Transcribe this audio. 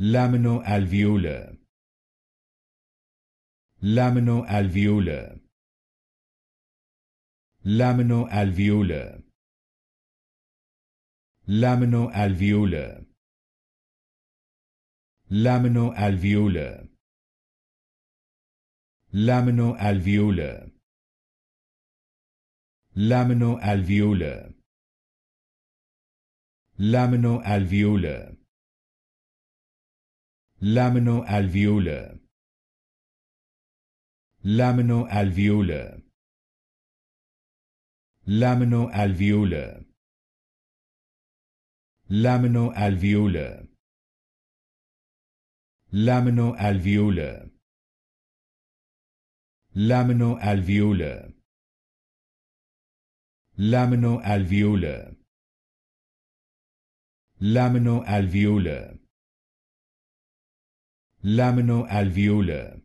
Lamino-alveolar. Lamino-alveolar. Lamino-alveolar. Lamino-alveolar. Lamino-alveolar. Lamino-alveolar. Lamino-alveolar. Lamino-alveolar. Lamino-alveolar. Lamino-alveolar. Lamino-alveolar. Lamino-alveolar. Lamino-alveolar. Lamino-alveolar. Lamino-alveolar. Lamino-alveolar. Laminoalveolar. alveolar